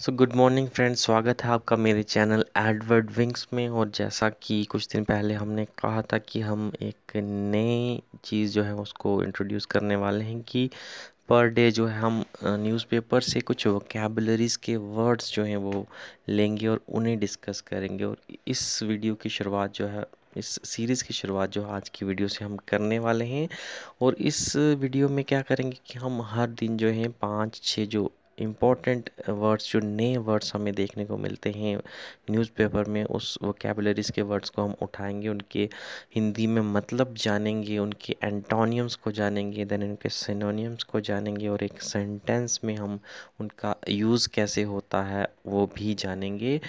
so good morning friends स्वागत है आपका मेरे चैनल एडवर्ड विंग्स में और जैसा कि कुछ दिन पहले हमने कहा था कि हम एक नई चीज़ जो है उसको इंट्रोड्यूस करने वाले हैं कि पर डे जो है हम न्यूज़पेपर से कुछ वोकेबलरीज़ के वर्ड्स जो हैं वो लेंगे और उन्हें डिस्कस करेंगे और इस वीडियो की शुरुआत जो है इस सीरीज़ की शुरुआत जो आज की वीडियो से हम करने वाले हैं और इस वीडियो में क्या करेंगे कि हम हर दिन जो हैं पाँच छः जो इम्पॉर्टेंट वर्ड्स जो नए वर्ड्स हमें देखने को मिलते हैं न्यूज़पेपर में उस वोकेबलरीज़ के वर्ड्स को हम उठाएंगे उनके हिंदी में मतलब जानेंगे उनके एंटोनियम्स को जानेंगे देन उनके सिनोनियम्स को जानेंगे और एक सेंटेंस में हम उनका यूज़ कैसे होता है वो भी जानेंगे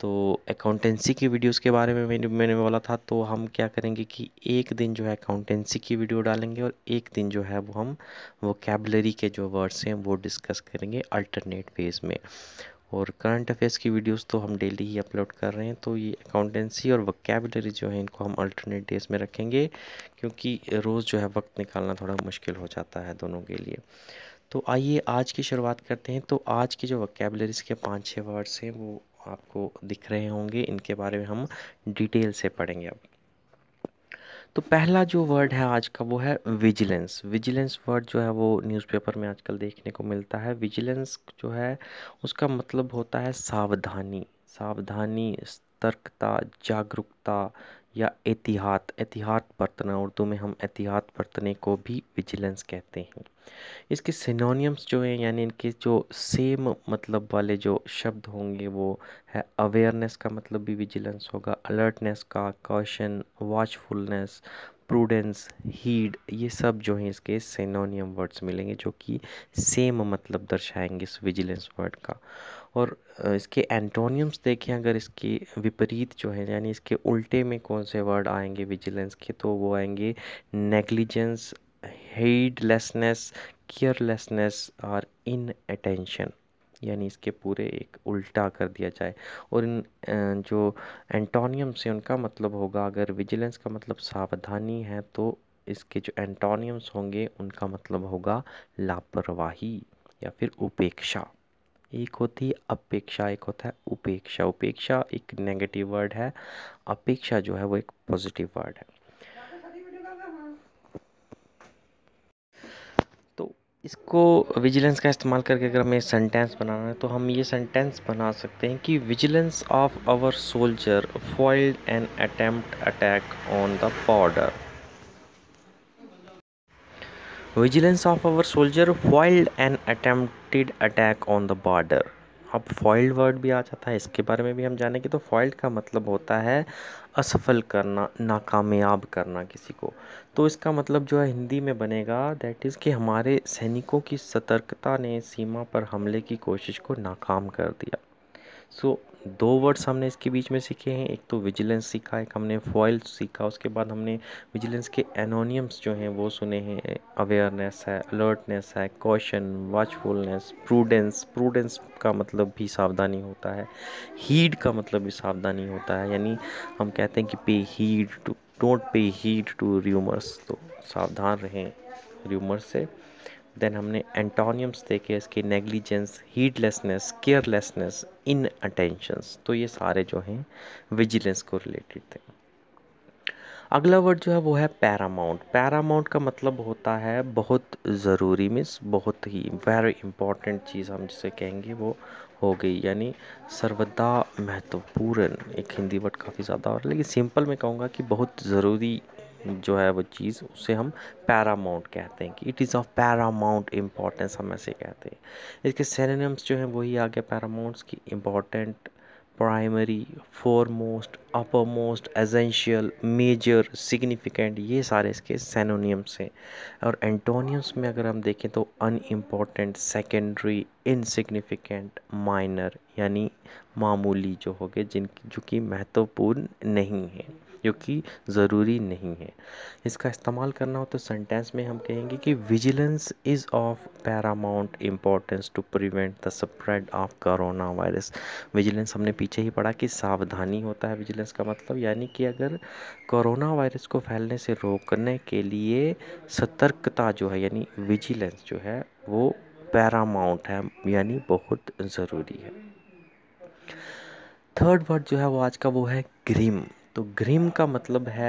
तो अकाउंटेंसी की वीडियोस के बारे में मैंने मैंने बोला था तो हम क्या करेंगे कि एक दिन जो है अकाउंटेंसी की वीडियो डालेंगे और एक दिन जो है वो हम वो कैबलरी के जो वर्ड्स हैं वो डिस्कस करेंगे अल्टरनेट फेज में और करंट अफेयर्स की वीडियोस तो हम डेली ही अपलोड कर रहे हैं तो ये अकाउंटेंसी और वकेबलरी जो है इनको हम अल्टरनेट डेज में रखेंगे क्योंकि रोज़ जो है वक्त निकालना थोड़ा मुश्किल हो जाता है दोनों के लिए तो आइए आज की शुरुआत करते हैं तो आज की जो वकेबलरीज के पाँच छः वर्ड्स हैं वो आपको दिख रहे होंगे इनके बारे में हम डिटेल से पढ़ेंगे अब तो पहला जो वर्ड है आज का वो है विजिलेंस विजिलेंस वर्ड जो है वो न्यूज़पेपर में आजकल देखने को मिलता है विजिलेंस जो है उसका मतलब होता है सावधानी सावधानी सतर्कता जागरूकता या एहतियात एहतियात बरतना उर्दू में हम एहतियात बरतने को भी विजिलेंस कहते हैं इसके सिनोनियम्स जो हैं यानी इनके जो सेम मतलब वाले जो शब्द होंगे वो है अवेयरनेस का मतलब भी विजिलेंस होगा अलर्टनेस का कॉशन वॉचफुलनेस प्रूडेंस हीड ये सब जो हैं इसके सिनोनियम वर्ड्स मिलेंगे जो कि सेम मतलब दर्शाएंगे इस विजिलेंस वर्ड का और इसके एंटोनियम्स देखें अगर इसकी विपरीत जो है यानी इसके उल्टे में कौन से वर्ड आएंगे विजिलेंस के तो वो आएंगे नेग्लिजेंस हेडलेसनेस केयरलेसनेस और इन अटेंशन यानी इसके पूरे एक उल्टा कर दिया जाए और इन जो एंटोनियम से उनका मतलब होगा अगर विजिलेंस का मतलब सावधानी है तो इसके जो एंटोनियम्स होंगे उनका मतलब होगा लापरवाही या फिर उपेक्षा एक होती है अपेक्षा एक होता है उपेक्षा उपेक्षा एक नेगेटिव वर्ड है अपेक्षा जो है वो एक पॉजिटिव वर्ड है तो इसको विजिलेंस का इस्तेमाल करके अगर हमें सेंटेंस बनाना है तो हम ये सेंटेंस बना सकते हैं कि vigilance of our soldier foiled an attempt attack on the border vigilance of our soldier foiled and attempted attack on the border अब फॉइल्ड वर्ड भी आ जाता है इसके बारे में भी हम जानेंगे तो फॉइल्ड का मतलब होता है असफल करना नाकामयाब करना किसी को तो इसका मतलब जो है हिंदी में बनेगा दैट इज़ कि हमारे सैनिकों की सतर्कता ने सीमा पर हमले की कोशिश को नाकाम कर दिया सो दो वर्ड्स हमने इसके बीच में सीखे हैं एक तो विजिलेंस सीखा एक हमने फॉइल सीखा उसके बाद हमने विजिलेंस के एनोनियम्स जो हैं वो सुने हैं अवेयरनेस है अलर्टनेस है कॉशन वॉचफुलनेस प्रूडेंस प्रूडेंस का मतलब भी सावधानी होता है हीड का मतलब भी सावधानी होता है यानी हम कहते हैं कि pay heed to don't pay heed to rumours तो सावधान रहें र्यूमर्स से देन हमने एंटोनियम्स देखे इसके negligence heedlessness carelessness inattentions तो ये सारे जो हैं विजिलेंस को रिलेटेड थे अगला वर्ड जो है वो है पैरामाउंट पैरामाउंट का मतलब होता है बहुत ज़रूरी मीन्स बहुत ही वेरी इंपॉर्टेंट चीज़ हम जिसे कहेंगे वो हो गई यानी सर्वदा महत्वपूर्ण एक हिंदी वर्ड काफ़ी ज़्यादा और लेकिन सिंपल में कहूँगा कि बहुत ज़रूरी जो है वो चीज़ उसे हम पैरामाउंट कहते हैं कि it is of paramount importance हम ऐसे कहते हैं इसके सेरेनिम्स जो हैं वही आ गया पैरामाउंट्स की important primary foremost uppermost essential major significant ये सारे इसके सैनोनियम्स हैं और एंटोनियम्स में अगर हम देखें तो अनइम्पॉर्टेंट सेकेंडरी इनसिग्निफिकेंट माइनर यानी मामूली जो हो गए जिन जो कि महत्वपूर्ण नहीं है जो कि ज़रूरी नहीं है इसका इस्तेमाल करना हो तो सेंटेंस में हम कहेंगे कि vigilance is of paramount importance to prevent the spread of corona virus vigilance हमने पीछे ही पढ़ा कि सावधानी होता है विजिलेंस का मतलब यानी कि अगर कोरोना वायरस को फैलने से रोकने के लिए सतर्कता जो है यानी विजिलेंस जो है वो पैरामाउंट है यानी बहुत ज़रूरी है थर्ड वर्ड जो है वो आज का वो है ग्रिम तो घृम का मतलब है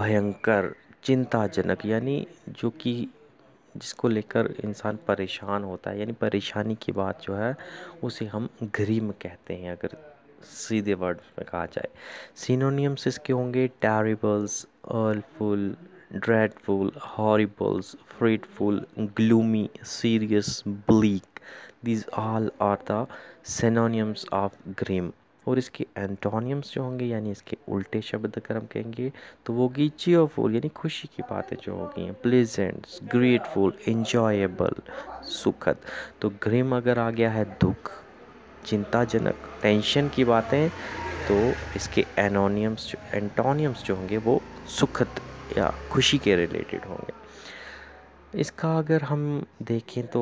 भयंकर चिंताजनक यानी जो कि जिसको लेकर इंसान परेशान होता है यानी परेशानी की बात जो है उसे हम घृम कहते हैं अगर सीधे वर्ड में कहा जाए सिनोनियम्स इसके होंगे terribles awful dreadful horribles fretful, gloomy serious bleak These all are the synonyms of grim और इसके एंटोनियम्स जो होंगे यानी इसके उल्टे शब्द अगर हम कहेंगे तो वो होगी चीयरफुल यानी खुशी की बातें जो होगी प्लेजेंट ग्रेटफुल इंजॉयबल सुखद तो ग्रिम अगर आ गया है दुख चिंताजनक टेंशन की बातें तो इसके एनोनियम्स एंटोनियम्स जो होंगे वो सुखद या खुशी के रिलेटेड होंगे इसका अगर हम देखें तो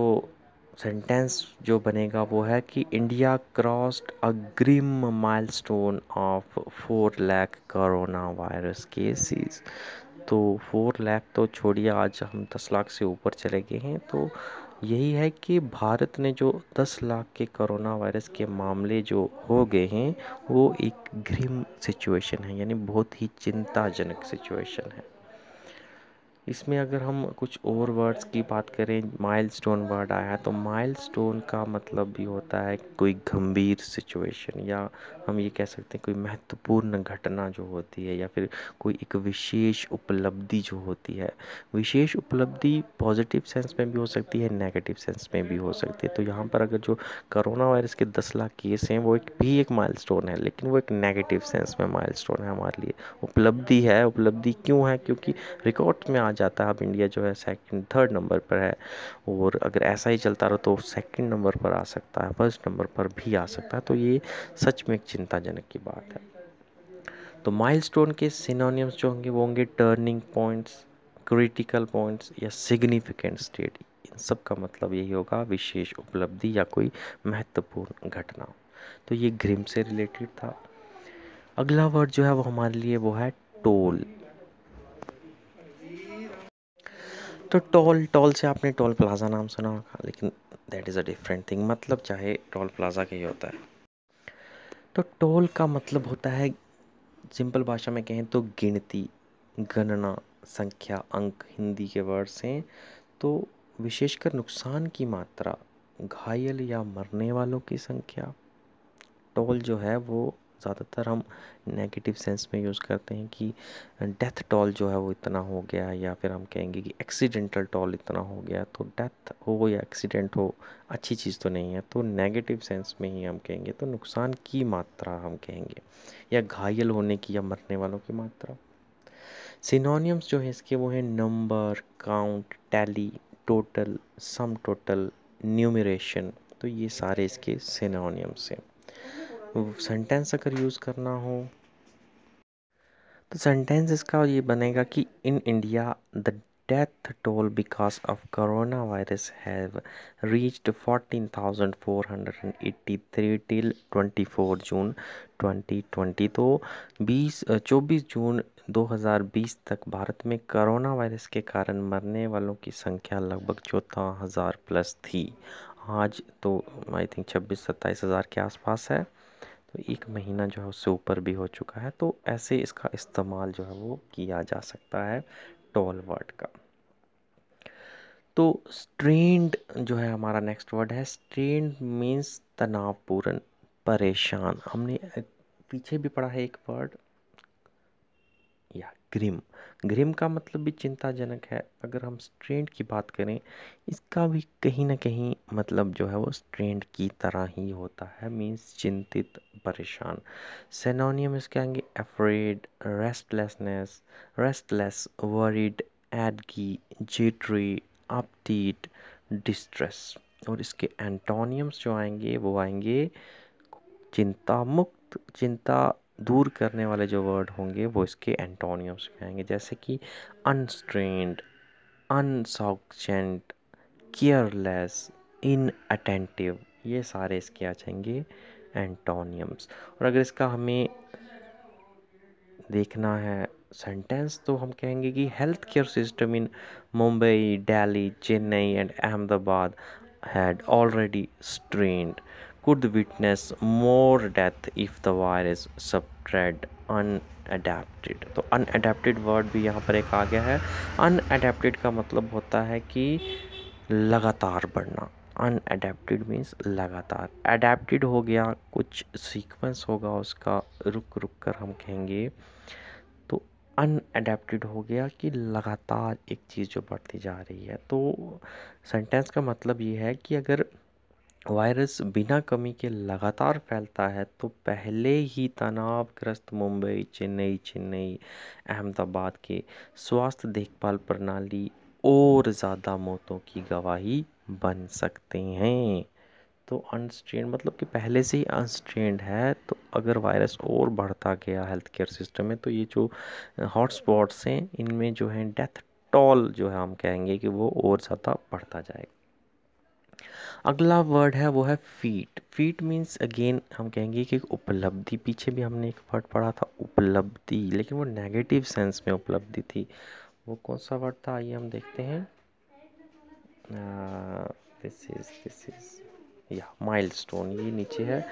सेंटेंस जो बनेगा वो है कि India crossed a grim milestone of four lakh corona virus cases तो फोर लाख तो छोड़िए आज हम दस लाख से ऊपर चले गए हैं तो यही है कि भारत ने जो दस लाख के कोरोना वायरस के मामले जो हो गए हैं वो एक ग्रीम सिचुएशन है यानी बहुत ही चिंताजनक सिचुएशन है इसमें अगर हम कुछ और वर्ड्स की बात करें माइलस्टोन वर्ड आया तो तो माइलस्टोन का मतलब भी होता है कोई गंभीर सिचुएशन या हम ये कह सकते हैं कोई महत्वपूर्ण घटना जो होती है या फिर कोई एक विशेष उपलब्धि जो होती है विशेष उपलब्धि पॉजिटिव सेंस में भी हो सकती है नेगेटिव सेंस में भी हो सकती है तो यहाँ पर अगर जो करोना वायरस के दस लाख केस हैं वो एक भी एक स्टोन है लेकिन वो एक नेगेटिव सेंस में स्टोन है हमारे लिए उपलब्धि है उपलब्धि क्यों है क्योंकि रिकॉर्ड में आज जाता है अब इंडिया जो है सेकंड थर्ड नंबर पर है और अगर ऐसा ही चलता रहा तो सेकंड नंबर पर आ सकता है फर्स्ट नंबर पर भी आ सकता है तो ये सच में एक चिंताजनक की बात है तो माइलस्टोन के सिनोनियम्स जो होंगे वो होंगे टर्निंग पॉइंट्स क्रिटिकल पॉइंट्स या सिग्निफिकेंट स्टेट इन सब का मतलब यही होगा विशेष उपलब्धि या कोई महत्वपूर्ण घटना तो ये ग्रिम से रिलेटेड था अगला वर्ड जो है वो हमारे लिए वो है टोल तो टोल टोल से आपने टोल प्लाज़ा नाम सुना होगा लेकिन that is a different thing मतलब चाहे टोल प्लाज़ा का ही होता है तो टोल का मतलब होता है सिंपल भाषा में कहें तो गिनती गणना संख्या अंक हिंदी के वर्ड्स हैं तो विशेषकर नुकसान की मात्रा घायल या मरने वालों की संख्या टोल जो है वो ज़्यादातर हम नेगेटिव सेंस में यूज़ करते हैं कि डेथ टॉल जो है वो इतना हो गया या फिर हम कहेंगे कि एक्सीडेंटल टॉल इतना हो गया तो डेथ हो या एक्सीडेंट हो अच्छी चीज़ तो नहीं है तो नेगेटिव सेंस में ही हम कहेंगे तो नुकसान की मात्रा हम कहेंगे या घायल होने की या मरने वालों की मात्रा सिनोनियम्स जो है इसके वो हैं number count tally total sum total enumeration तो ये सारे इसके सिनोनियम्स हैं सेंटेंस अगर यूज़ करना हो तो सेंटेंस इसका ये बनेगा कि in India the fourteen thousand four hundred and eighty three till twenty four June twenty तो बीस चौबीस जून 2020 तक भारत में कोरोना वायरस के कारण मरने वालों की संख्या लगभग चौदह हज़ार प्लस थी आज तो आई थिंक छब्बीस सत्ताईस हज़ार के आसपास है तो एक महीना जो है उससे ऊपर भी हो चुका है तो ऐसे इसका इस्तेमाल जो है वो किया जा सकता है टॉल वर्ड का तो स्ट्रेंड जो है हमारा नेक्स्ट वर्ड है स्ट्रेंड मीन्स तनावपूर्ण परेशान हमने पीछे भी पढ़ा है एक वर्ड या ग्रिम ग्रिम का मतलब भी चिंताजनक है अगर हम स्ट्रेंड की बात करें इसका भी कहीं ना कहीं मतलब जो है वो स्ट्रेंड की तरह ही होता है मीन्स चिंतित परेशान सेनोनियम इसके आएंगे afraid restlessness restless worried edgy jittery uptight distress और इसके एंटोनियम्स जो आएंगे वो आएंगे चिंता मुक्त चिंता दूर करने वाले जो वर्ड होंगे वो इसके एंटोनियम्स में आएंगे जैसे कि अनस्ट्रेंड अनसॉक्जेंट केयरलेस इनअटेंटिव ये सारे इसके आ जाएंगे एंटोनियम्स और अगर इसका हमें देखना है सेंटेंस तो हम कहेंगे कि health care system in Mumbai Delhi Chennai and Ahmedabad had already strained could witness more death if the virus spread unadapted तो unadapted वर्ड भी यहाँ पर एक आ गया है Unadapted का मतलब होता है कि लगातार बढ़ना अनअडेप्टेड मीन्स लगातार अडेप्टेड हो गया कुछ सीक्वेंस होगा उसका रुक रुक कर हम कहेंगे तो अनअडेप्टेड हो गया कि लगातार एक चीज़ जो बढ़ती जा रही है तो सेंटेंस का मतलब ये है कि अगर वायरस बिना कमी के लगातार फैलता है तो पहले ही तनावग्रस्त मुंबई चेन्नई चेन्नई अहमदाबाद के स्वास्थ्य देखभाल प्रणाली और ज़्यादा मौतों की गवाही बन सकते हैं तो अनस्ट्रेंड मतलब कि पहले से ही अनस्ट्रेंड है तो अगर वायरस और बढ़ता गया हेल्थ केयर सिस्टम में तो ये जो हॉटस्पॉट्स हैं इनमें जो है डेथ टॉल जो है हम कहेंगे कि वो और ज़्यादा बढ़ता जाएगा अगला वर्ड है वो है फीट फीट मीन्स अगेन हम कहेंगे कि उपलब्धि पीछे भी हमने एक वर्ड पढ़ा था उपलब्धि लेकिन वो नेगेटिव सेंस में उपलब्धि थी वो कौन सा वर्ड था आइए हम देखते हैं दिस इज दिस इज या माइलस्टोन ये नीचे है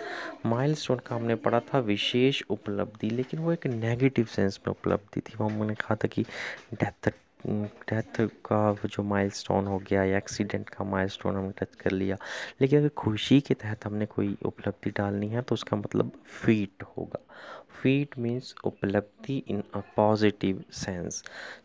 माइलस्टोन का हमने पढ़ा था विशेष उपलब्धि लेकिन वो एक नेगेटिव सेंस में उपलब्धि थी वो हमने कहा था कि डेथ डेथ का जो माइलस्टोन हो गया या एक्सीडेंट का माइलस्टोन हमने टच कर लिया लेकिन अगर खुशी के तहत हमने कोई उपलब्धि डालनी है तो उसका मतलब फीट होगा फीट मीन्स उपलब्धि इन अ पॉजिटिव सेंस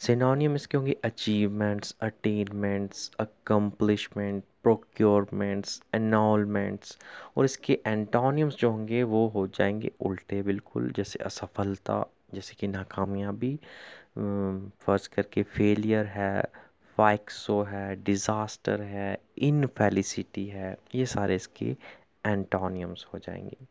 सिनोनियम इसके होंगे achievements attainments accomplishment procurements enrolments और इसके एंटोनियम्स जो होंगे वो हो जाएंगे उल्टे बिल्कुल जैसे असफलता जैसे कि नाकामयाबी फर्ज करके फेलियर है फाइक्सो है डिज़ास्टर है इनफेलिसिटी है ये सारे इसके एंटोनियम्स हो जाएंगे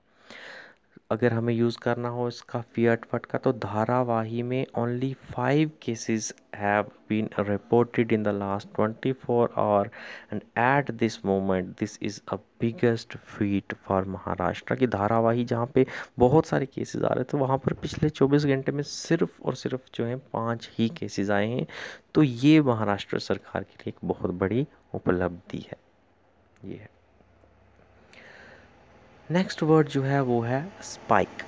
अगर हमें यूज़ करना हो इसका फियट फट का तो धारावाही में only five cases have been reported in the last twenty four hour and at this moment this is a biggest feat for Maharashtra की धारावाही जहाँ पे बहुत सारे केसेस आ रहे थे वहाँ पर पिछले 24 घंटे में सिर्फ और सिर्फ जो है पाँच ही केसेस आए हैं तो ये महाराष्ट्र सरकार के लिए एक बहुत बड़ी उपलब्धि है ये है नेक्स्ट वर्ड जो है वो है स्पाइक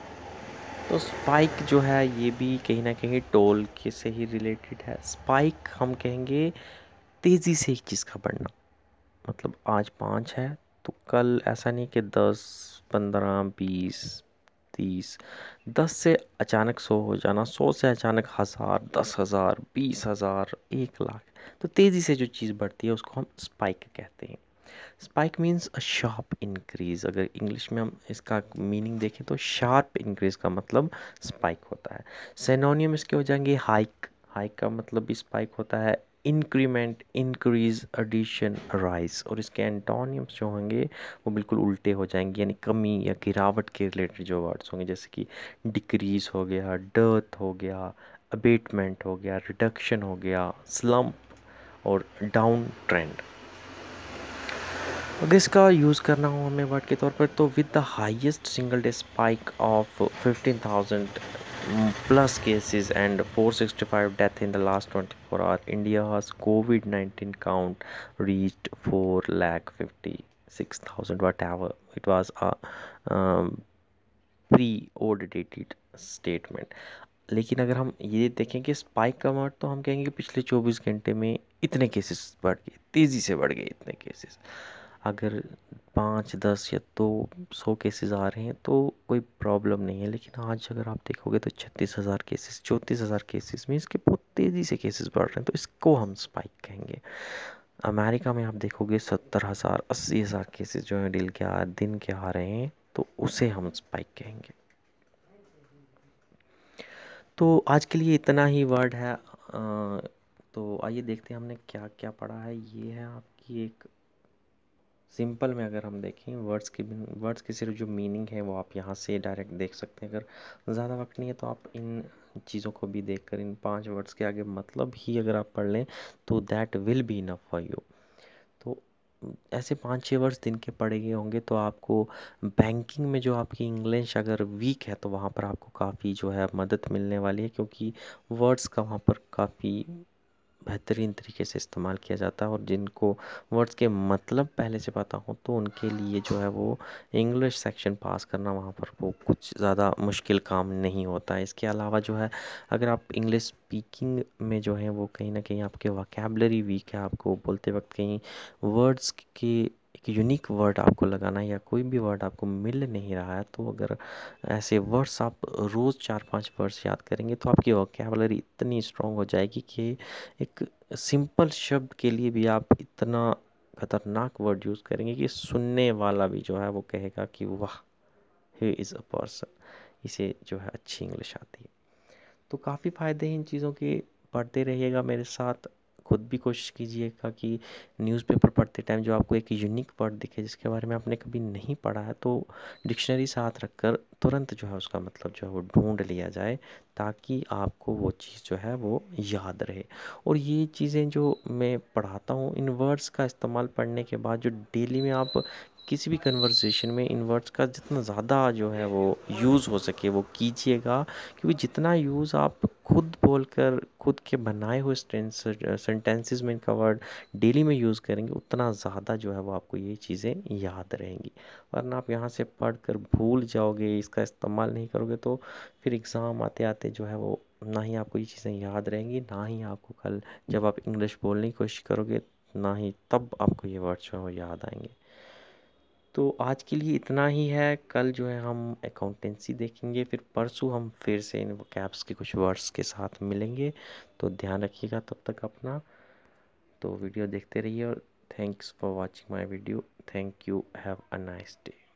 तो स्पाइक जो है ये भी कहीं ना कहीं टोल के से ही रिलेटेड है स्पाइक हम कहेंगे तेज़ी से एक चीज़ का बढ़ना मतलब आज पाँच है तो कल ऐसा नहीं कि दस पंद्रह बीस तीस दस से अचानक सौ हो जाना सौ से अचानक हज़ार दस हज़ार बीस हज़ार एक लाख तो तेज़ी से जो चीज़ बढ़ती है उसको हम स्पाइक कहते हैं spike means a sharp increase अगर इंग्लिश में हम इसका मीनिंग देखें तो शार्प इंक्रीज का मतलब स्पाइक होता है सेनोनियम इसके हो जाएंगे हाइक हाइक का मतलब भी स्पाइक होता है इंक्रीमेंट इंक्रीज एडिशन राइस और इसके एंटोनियम्स जो होंगे वो बिल्कुल उल्टे हो जाएंगे यानी कमी या गिरावट के रिलेटेड जो वर्ड्स होंगे जैसे कि डिक्रीज हो गया डर्थ हो गया अबेटमेंट हो गया रिडक्शन हो गया स्लम्प और डाउन ट्रेंड अगर इसका यूज़ करना हो हमें वाट के तौर पर तो with the highest single day spike of 15,000 plus cases and 465 death in the लास्ट 24 hour India covid 19 count reached 4 lakh fifty six it was a pre um, pre-audited statement लेकिन अगर हम ये देखें कि स्पाइक का मार्ट तो हम कहेंगे पिछले 24 घंटे में इतने केसेस बढ़ गए तेज़ी से बढ़ गए इतने केसेस अगर पाँच दस या दो सौ केसेस आ रहे हैं तो कोई प्रॉब्लम नहीं है लेकिन आज अगर आप देखोगे तो छत्तीस हज़ार केसेस चौंतीस हज़ार केसेस में इसके बहुत तेज़ी से केसेस बढ़ रहे हैं तो इसको हम स्पाइक कहेंगे अमेरिका में आप देखोगे सत्तर हज़ार अस्सी हज़ार केसेस जो हैं डील के आ दिन के आ रहे हैं तो उसे हम स्पाइक कहेंगे तो आज के लिए इतना ही वर्ड है आ, तो आइए देखते हैं हमने क्या क्या पढ़ा है ये है आपकी एक सिंपल में अगर हम देखें वर्ड्स की वर्ड्स की सिर्फ जो मीनिंग है वो आप यहाँ से डायरेक्ट देख सकते हैं अगर ज़्यादा वक्त नहीं है तो आप इन चीज़ों को भी देख कर इन पाँच वर्ड्स के आगे मतलब ही अगर आप पढ़ लें तो that will be enough for you तो ऐसे पाँच छः वर्ड्स दिन के पढ़े गए होंगे तो आपको बैंकिंग में जो आपकी इंग्लिश अगर वीक है तो वहाँ पर आपको काफ़ी जो है मदद मिलने वाली है क्योंकि वर्ड्स का वहाँ पर काफ़ी बेहतरीन तरीके से इस्तेमाल किया जाता है और जिनको वर्ड्स के मतलब पहले से पता हो तो उनके लिए जो है वो इंग्लिश सेक्शन पास करना वहाँ पर वो कुछ ज़्यादा मुश्किल काम नहीं होता है इसके अलावा जो है अगर आप इंग्लिश स्पीकिंग में जो है वो कहीं ना कहीं आपके वकेबलरी वीक है आपको बोलते वक्त कहीं वर्ड्स की एक यूनिक वर्ड आपको लगाना है या कोई भी वर्ड आपको मिल नहीं रहा है तो अगर ऐसे वर्ड्स आप रोज़ चार पांच वर्ड्स याद करेंगे तो आपकी वोकेबलरी इतनी स्ट्रॉन्ग हो जाएगी कि एक सिंपल शब्द के लिए भी आप इतना खतरनाक वर्ड यूज़ करेंगे कि सुनने वाला भी जो है वो कहेगा कि वाह ही इज़ अ पर्सन इसे जो है अच्छी इंग्लिश आती है तो काफ़ी फ़ायदे हैं इन चीज़ों के पढ़ते रहिएगा मेरे साथ खुद भी कोशिश कीजिएगा कि न्यूज़पेपर पढ़ते टाइम जो आपको एक यूनिक वर्ड दिखे जिसके बारे में आपने कभी नहीं पढ़ा है तो डिक्शनरी साथ रख कर तुरंत जो है उसका मतलब जो है वो ढूंढ लिया जाए ताकि आपको वो चीज़ जो है वो याद रहे और ये चीज़ें जो मैं पढ़ाता हूँ इन वर्ड्स का इस्तेमाल पढ़ने के बाद जो डेली में आप किसी भी कन्वर्सेशन में इन वर्ड्स का जितना ज़्यादा जो है वो यूज़ हो सके वो कीजिएगा क्योंकि जितना यूज़ आप खुद बोलकर खुद के बनाए हुए सेंटेंसेस में इनका वर्ड डेली में यूज़ करेंगे उतना ज़्यादा जो है वो आपको ये चीज़ें याद रहेंगी वरना आप यहाँ से पढ़ कर भूल जाओगे इसका इस्तेमाल नहीं करोगे तो फिर एग्ज़ाम आते आते जो है वो ना ही आपको ये चीज़ें याद रहेंगी ना ही आपको कल जब आप इंग्लिश बोलने की कोशिश करोगे ना ही तब आपको ये वर्ड्स जो है वो याद आएंगे तो आज के लिए इतना ही है कल जो है हम अकाउंटेंसी देखेंगे फिर परसों हम फिर से इन कैप्स के कुछ वर्ड्स के साथ मिलेंगे तो ध्यान रखिएगा तब तक अपना तो वीडियो देखते रहिए और thanks for watching my video thank you have a nice day